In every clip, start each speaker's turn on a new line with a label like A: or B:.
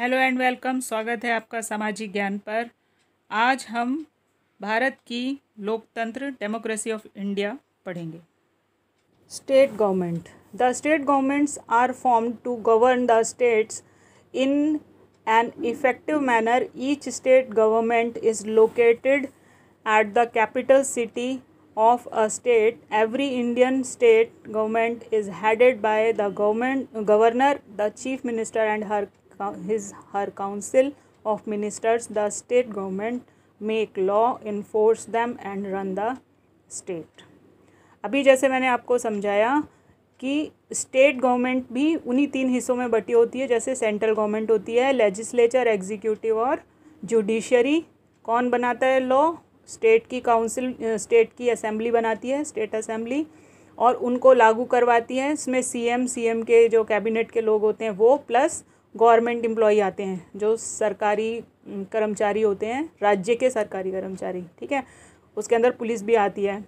A: hello and welcome स्वागत है आपका सामाजिक ज्ञान पर आज हम भारत की लोकतंत्र डेमोक्रेसी ऑफ इंडिया पढ़ेंगे state government the state governments are form to govern the states in an effective manner each state government is located at the capital city of a state every Indian state government is headed by the government governor the chief minister and her his her council of ministers the state government make law enforce them and run the state अभी जैसे मैंने आपको समझाया कि state government भी उन्हीं तीन हिस्सों में बटी होती है जैसे सेंट्रल गवर्नमेंट होती है लेजिस्लेचर एग्जीक्यूटिव और जुडिशरी कौन बनाता है लॉ स्टेट की काउंसिल स्टेट की असेंबली बनाती है स्टेट असेंबली और उनको लागू करवाती है इसमें सीएम सीएम के जो कैबिनेट के लोग होते हैं वो प्लस गवर्नमेंट एम्प्लॉय आते हैं जो सरकारी कर्मचारी होते हैं राज्य के सरकारी कर्मचारी ठीक है उसके अंदर पुलिस भी आती है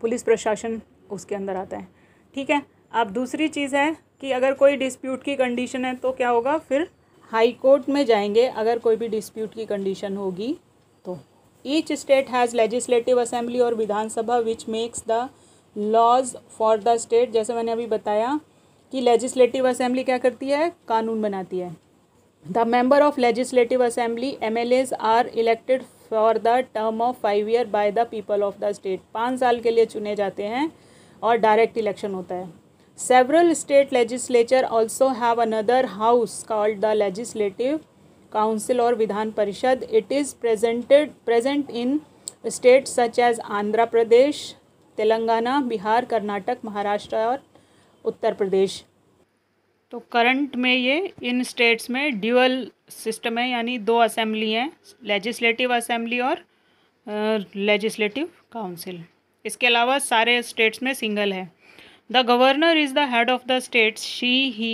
A: पुलिस प्रशासन उसके अंदर आता है ठीक है अब दूसरी चीज़ है कि अगर कोई डिस्प्यूट की कंडीशन है तो क्या होगा फिर हाई कोर्ट में जाएंगे अगर कोई भी डिस्प्यूट की कंडीशन होगी तो each state has legislative assembly और Vidhan Sabha which makes the laws for the state जैसे मैंने अभी बताया कि लेजिस्लेटिव असेंबली क्या करती है कानून बनाती है the member of legislative assembly M L As are elected for the term of five year by the people of the state पाँच साल के लिए चुने जाते हैं और डायरेक्ट इलेक्शन होता है several state legislature also have another house called the legislative council और Vidhan Parishad it is presented present in state such as Andhra Pradesh Telangana Bihar Karnataka Maharashtra और उत्तर प्रदेश तो करंट में ये इन स्टेट्स में ड्यूअल सिस्टम है यानी दो असेंबली हैं लेजिस्लेटिव असेंबली और लेजिस्लेटिव काउंसिल इसके अलावा सारे स्टेट्स में सिंगल है the governor is the head of the state she he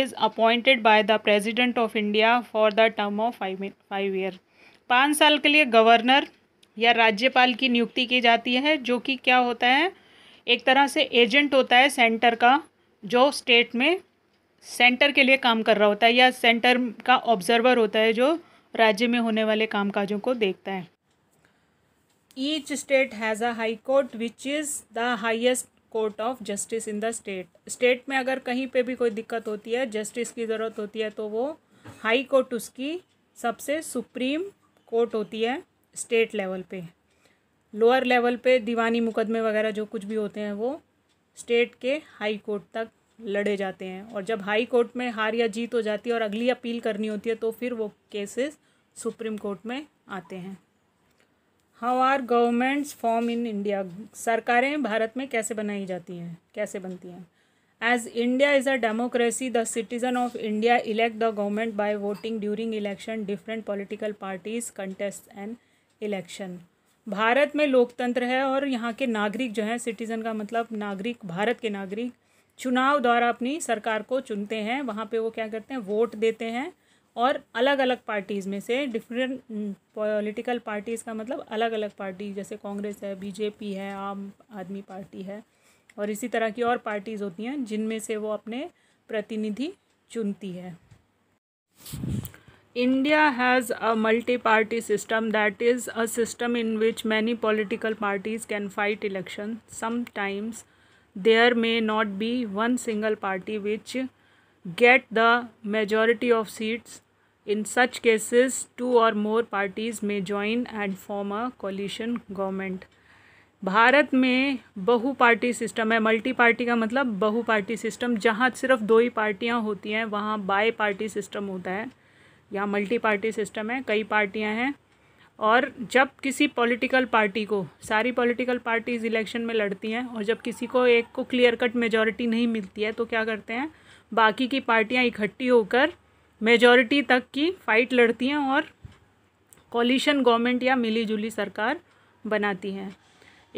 A: is appointed by the president of India for the term of five year पाँच साल के लिए गवर्नर या राज्यपाल की नियुक्ति की जाती है जो कि क्या होता है एक तरह से एजेंट होता है सेंटर का जो स्टेट में सेंटर के लिए काम कर रहा होता है या सेंटर का ऑब्जर्वर होता है जो राज्य में होने वाले कामकाजों को देखता है each state has a high court which is the highest court of justice in the state state में अगर कहीं पे भी कोई दिक्कत होती है जस्टिस की ज़रूरत होती है तो वो हाई कोर्ट उसकी सबसे सुप्रीम कोर्ट होती है स्टेट लेवल पे लोअर लेवल पे दीवानी मुकदमे वगैरह जो कुछ भी होते हैं वो स्टेट के हाई कोर्ट तक लड़े जाते हैं और जब हाई कोर्ट में हार या जीत हो जाती है और अगली अपील करनी होती है तो फिर वो केसेस सुप्रीम कोर्ट में आते हैं how are governments form in India सरकारें भारत में कैसे बनाई जाती हैं कैसे बनती हैं as India is a democracy the citizen of India elect the government by voting during election different political parties contest and election भारत में लोकतंत्र है और यहाँ के नागरिक जो हैं सिटीज़न का मतलब नागरिक भारत के नागरिक चुनाव द्वारा अपनी सरकार को चुनते हैं वहाँ पे वो क्या करते हैं वोट देते हैं और अलग अलग पार्टीज़ में से डिफरेंट पॉलिटिकल पार्टीज़ का मतलब अलग अलग पार्टी जैसे कांग्रेस है बीजेपी है आम आदमी पार्टी है और इसी तरह की और पार्टीज़ होती हैं जिनमें से वो अपने प्रतिनिधि चुनती है India has a multi party system that is a system in which many political parties can fight election sometimes there may not be one single party which get the majority of seats in such cases two or more parties may join and form a coalition government भारत में बहु party system है multi party का मतलब बहु party system जहाँ सिर्फ दो ही पार्टियाँ होती हैं वहाँ बाय पार्टी सिस्टम होता है यहाँ मल्टी पार्टी सिस्टम है कई पार्टियाँ हैं और जब किसी पॉलिटिकल पार्टी को सारी पॉलिटिकल पार्टीज़ इलेक्शन में लड़ती हैं और जब किसी को एक को क्लियर कट मेजॉरिटी नहीं मिलती है तो क्या करते हैं बाकी की पार्टियाँ इकट्ठी होकर मेजॉरिटी तक की फ़ाइट लड़ती हैं और कॉलिशन गवर्नमेंट या मिलीजुली सरकार बनाती हैं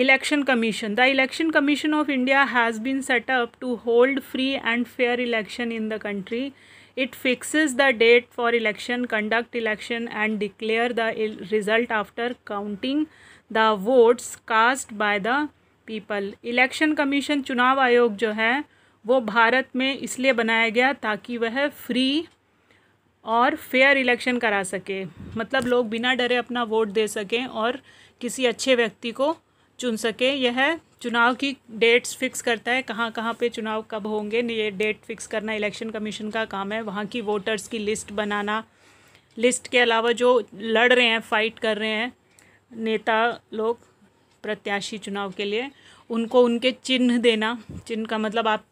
A: election commission the election commission of India has been setup to hold free and fair election in the country it fixes the date for election conduct election and declare the result after counting the votes cast by the people election commission चुनाव आयोग जो है वो भारत में इसलिए बनाया गया ताकि वह फ्री और फेयर इलेक्शन करा सके मतलब लोग बिना डरे अपना वोट दे सकें और किसी अच्छे व्यक्ति को चुन सके यह चुनाव की डेट्स फिक्स करता है कहाँ कहाँ पे चुनाव कब होंगे ये डेट फिक्स करना इलेक्शन कमीशन का काम है वहाँ की वोटर्स की लिस्ट बनाना लिस्ट के अलावा जो लड़ रहे हैं फाइट कर रहे हैं नेता लोग प्रत्याशी चुनाव के लिए उनको उनके चिन्ह देना चिन्ह का मतलब आप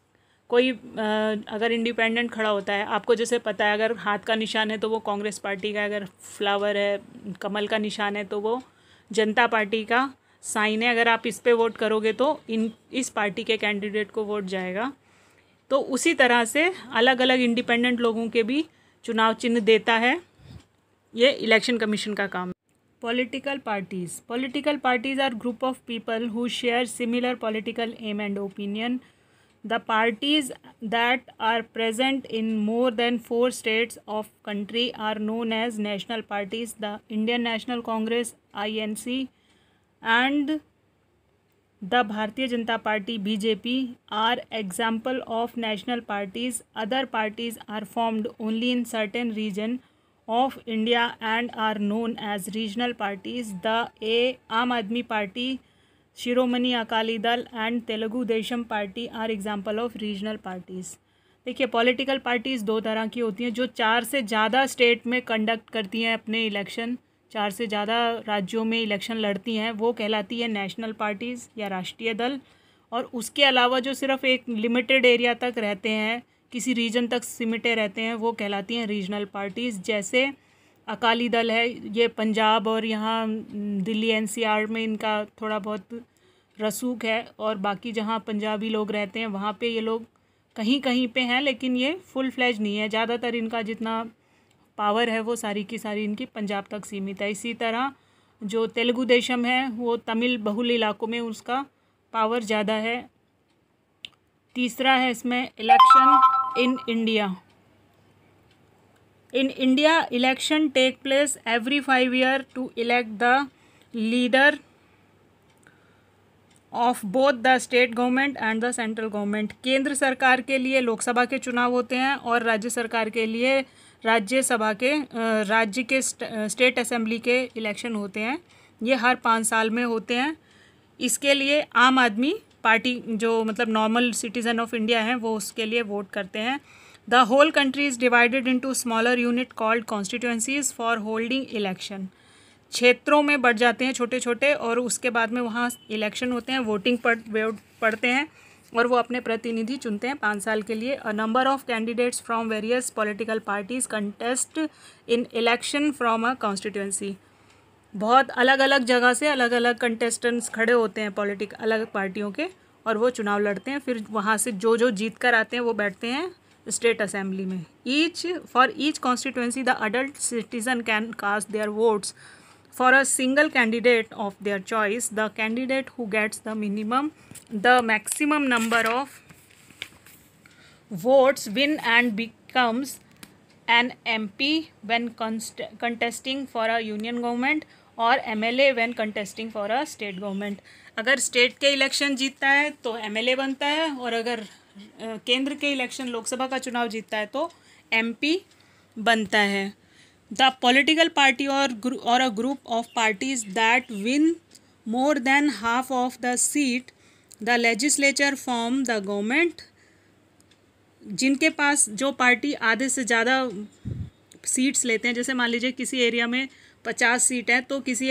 A: कोई अगर इंडिपेंडेंट खड़ा होता है आपको जैसे पता है अगर हाथ का निशान है तो वो कांग्रेस पार्टी का अगर फ्लावर है कमल का निशान है तो वो जनता पार्टी का साइन है अगर आप इस पर वोट करोगे तो इन इस पार्टी के कैंडिडेट को वोट जाएगा तो उसी तरह से अलग अलग इंडिपेंडेंट लोगों के भी चुनाव चिन्ह देता है ये इलेक्शन कमीशन का काम political parties political parties are group of people who share similar political aim and opinion the parties that are present in more than four states of country are known as national parties the Indian National Congress I and the Bharatiya Janata Party BJP are example of national parties other parties are formed only in certain region of India and are known as regional parties the ए आम Aadmi Party Shiromani Akali Dal and Telugu Desam Party are example of regional parties देखिए political parties दो तरह की होती हैं जो चार से ज़्यादा स्टेट में कंडक्ट करती हैं अपने इलेक्शन चार से ज़्यादा राज्यों में इलेक्शन लड़ती हैं वो कहलाती है नेशनल पार्टीज़ या राष्ट्रीय दल और उसके अलावा जो सिर्फ एक लिमिटेड एरिया तक रहते हैं किसी रीजन तक सिमटे रहते हैं वो कहलाती हैं रीजनल पार्टीज़ जैसे अकाली दल है ये पंजाब और यहाँ दिल्ली एनसीआर में इनका थोड़ा बहुत रसूख है और बाकी जहाँ पंजाबी लोग रहते हैं वहाँ पे ये लोग कहीं कहीं पे हैं लेकिन ये फुल फ्लैज नहीं है ज़्यादातर इनका जितना पावर है वो सारी की सारी इनकी पंजाब तक सीमित है इसी तरह जो तेलुगु देशम है वो तमिल बहुल इलाकों में उसका पावर ज़्यादा है तीसरा है इसमें election in India in India election take place every five year to elect the leader of both the state government and the central government केंद्र सरकार के लिए लोकसभा के चुनाव होते हैं और राज्य सरकार के लिए राज्यसभा के राज्य के स्टेट असेंबली के इलेक्शन होते हैं ये हर पाँच साल में होते हैं इसके लिए आम आदमी पार्टी जो मतलब नॉर्मल सिटीज़न ऑफ इंडिया हैं वो उसके लिए वोट करते हैं the whole country is divided into smaller unit called constituencies for holding election क्षेत्रों में बढ़ जाते हैं छोटे छोटे और उसके बाद में वहाँ इलेक्शन होते हैं वोटिंग पढ़ पढ़ते हैं और वो अपने प्रतिनिधि चुनते हैं पाँच साल के लिए number of candidates from various political parties contest in election from a constituency बहुत अलग अलग जगह से अलग अलग कंटेस्टेंट्स खड़े होते हैं पॉलिटिक अलग पार्टियों के और वो चुनाव लड़ते हैं फिर वहाँ से जो जो जीत कर आते हैं वो बैठते हैं स्टेट असेंबली में each for each constituency the adult citizen can cast their votes for a single candidate of their choice the candidate who gets the minimum the maximum number of votes win and becomes an mp when contesting for a union government और M L A when contesting for a state government अगर state के election जीतता है तो M L ए बनता है और अगर केंद्र के इलेक्शन लोकसभा का चुनाव जीतता है तो एम पी बनता है द पोलिटिकल पार्टी और और a group of parties that win more than half of the seat the legislature form the government जिनके पास जो पार्टी आधे से ज़्यादा सीट्स लेते हैं जैसे मान लीजिए किसी एरिया में पचास सीट हैं तो किसी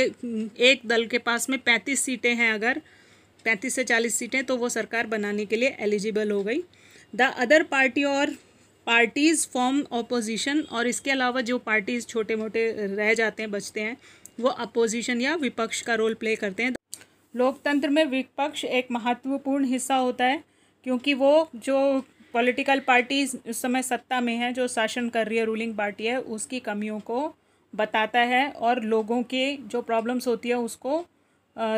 A: एक दल के पास में पैंतीस सीटें हैं अगर पैंतीस से चालीस सीटें तो वो सरकार बनाने के लिए एलिजिबल हो गई द अदर पार्टी और पार्टीज़ फॉर्म अपोजिशन और इसके अलावा जो पार्टीज़ छोटे मोटे रह जाते हैं बचते हैं वो अपोजिशन या विपक्ष का रोल प्ले करते हैं लोकतंत्र में विपक्ष एक महत्वपूर्ण हिस्सा होता है क्योंकि वो जो पॉलिटिकल पार्टीज उस समय सत्ता में है जो शासन कर रही है रूलिंग पार्टी है उसकी कमियों को बताता है और लोगों के जो प्रॉब्लम्स होती है उसको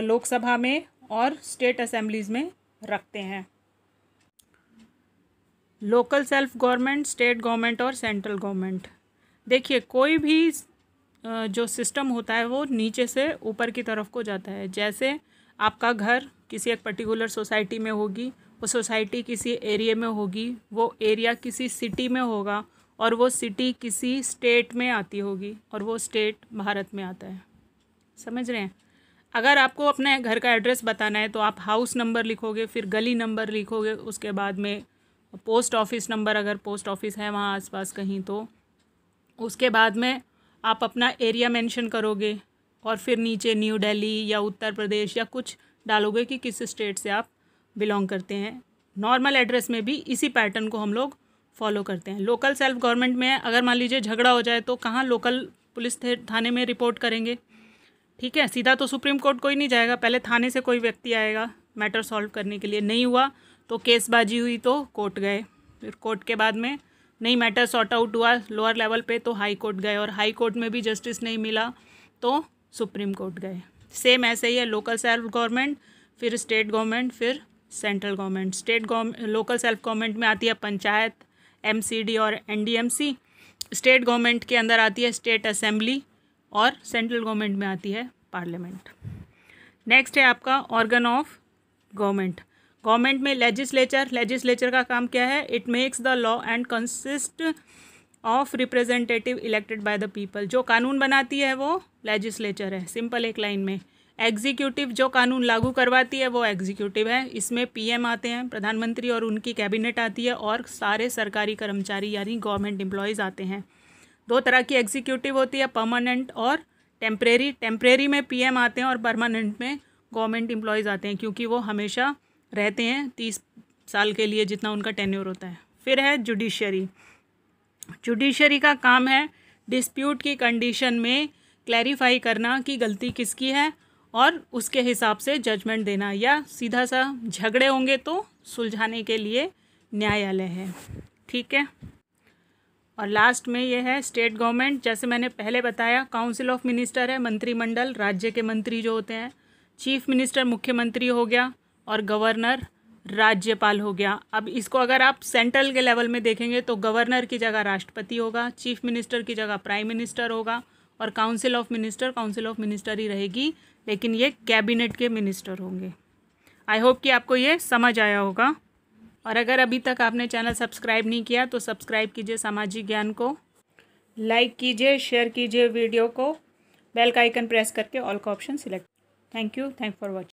A: लोकसभा में और स्टेट असेंबलीज़ में रखते हैं local self government state government और सेंट्रल गवर्नमेंट देखिए कोई भी जो सिस्टम होता है वो नीचे से ऊपर की तरफ को जाता है जैसे आपका घर किसी एक पर्टिकुलर सोसाइटी में होगी वो सोसाइटी किसी एरिए में होगी वो एरिया किसी सिटी में होगा और वो सिटी किसी स्टेट में आती होगी और वो स्टेट भारत में आता है समझ रहे हैं अगर आपको अपने घर का एड्रेस बताना है तो आप हाउस नंबर लिखोगे फिर गली नंबर लिखोगे उसके बाद में पोस्ट ऑफिस नंबर अगर पोस्ट ऑफिस है वहाँ आसपास कहीं तो उसके बाद में आप अपना एरिया मेंशन करोगे और फिर नीचे न्यू दिल्ली या उत्तर प्रदेश या कुछ डालोगे कि किस स्टेट से आप बिलोंग करते हैं नॉर्मल एड्रेस में भी इसी पैटर्न को हम लोग फॉलो करते हैं लोकल सेल्फ गवर्नमेंट में अगर मान लीजिए झगड़ा हो जाए तो कहाँ लोकल पुलिस थाने में रिपोर्ट करेंगे ठीक है सीधा तो सुप्रीम कोर्ट कोई नहीं जाएगा पहले थाने से कोई व्यक्ति आएगा मैटर सॉल्व करने के लिए नहीं हुआ तो केसबाजी हुई तो कोर्ट गए फिर कोर्ट के बाद में नहीं मैटर सॉर्ट आउट हुआ लोअर लेवल पे तो हाई कोर्ट गए और हाई कोर्ट में भी जस्टिस नहीं मिला तो सुप्रीम कोर्ट गए सेम ऐसे ही है लोकल सेल्फ गवर्नमेंट फिर स्टेट गवर्नमेंट फिर central government state local self government में आती है पंचायत एमसीडी और एनडीएमसी स्टेट गवर्नमेंट के अंदर आती है स्टेट असेंबली और सेंट्रल गवर्नमेंट में आती है पार्लियामेंट नेक्स्ट है आपका ऑर्गन ऑफ गवर्नमेंट गवर्नमेंट में लेजिस्लेचर लेजिस्लेचर का काम क्या है it makes the law and consist of representative elected by the people जो कानून बनाती है वो लेजिस्लेचर है सिंपल एक लाइन में एग्जीक्यूटिव जो कानून लागू करवाती है वो एग्जीक्यूटिव है इसमें पीएम आते हैं प्रधानमंत्री और उनकी कैबिनेट आती है और सारे सरकारी कर्मचारी यानी गवर्नमेंट एम्प्लॉयज़ आते हैं दो तरह की एग्जीक्यूटिव होती है परमानेंट और टेम्प्रेरी टेम्प्रेरी में पीएम आते हैं और परमानेंट में गवर्नमेंट एम्प्लॉयज़ आते हैं क्योंकि वो हमेशा रहते हैं तीस साल के लिए जितना उनका टेन्योर होता है फिर है जुडिशरी जुडिशरी का काम है डिस्प्यूट की कंडीशन में क्लैरिफाई करना कि गलती किसकी है और उसके हिसाब से जजमेंट देना या सीधा सा झगड़े होंगे तो सुलझाने के लिए न्यायालय है ठीक है और लास्ट में ये है स्टेट गवर्नमेंट जैसे मैंने पहले बताया काउंसिल ऑफ मिनिस्टर है मंत्रिमंडल राज्य के मंत्री जो होते हैं चीफ मिनिस्टर मुख्यमंत्री हो गया और गवर्नर राज्यपाल हो गया अब इसको अगर आप सेंट्रल के लेवल में देखेंगे तो गवर्नर की जगह राष्ट्रपति होगा चीफ मिनिस्टर की जगह प्राइम मिनिस्टर होगा और council of minister council of minister ही रहेगी लेकिन ये कैबिनेट के मिनिस्टर होंगे आई होप कि आपको ये समझ आया होगा और अगर अभी तक आपने चैनल सब्सक्राइब नहीं किया तो सब्सक्राइब कीजिए सामाजिक ज्ञान को लाइक कीजिए शेयर कीजिए वीडियो को बेल का आइकन प्रेस करके ऑल का option select thank you thank for watching